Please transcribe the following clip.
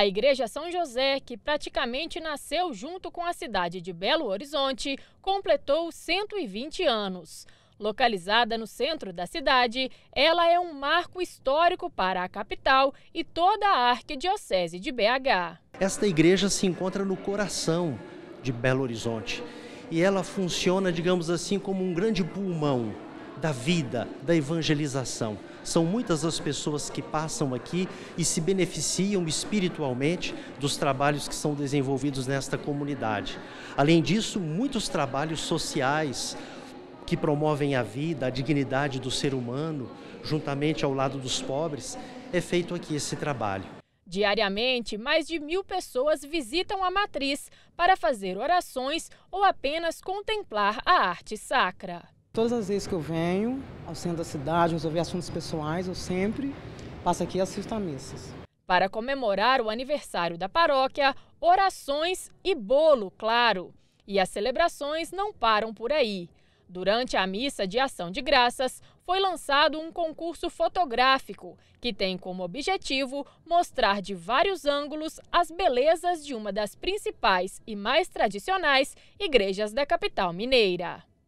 A Igreja São José, que praticamente nasceu junto com a cidade de Belo Horizonte, completou 120 anos. Localizada no centro da cidade, ela é um marco histórico para a capital e toda a arquidiocese de BH. Esta igreja se encontra no coração de Belo Horizonte e ela funciona, digamos assim, como um grande pulmão da vida, da evangelização. São muitas as pessoas que passam aqui e se beneficiam espiritualmente dos trabalhos que são desenvolvidos nesta comunidade. Além disso, muitos trabalhos sociais que promovem a vida, a dignidade do ser humano, juntamente ao lado dos pobres, é feito aqui esse trabalho. Diariamente, mais de mil pessoas visitam a matriz para fazer orações ou apenas contemplar a arte sacra. Todas as vezes que eu venho ao centro da cidade resolver assuntos pessoais, eu sempre passo aqui e assisto a missas. Para comemorar o aniversário da paróquia, orações e bolo, claro. E as celebrações não param por aí. Durante a missa de ação de graças, foi lançado um concurso fotográfico que tem como objetivo mostrar de vários ângulos as belezas de uma das principais e mais tradicionais igrejas da capital mineira.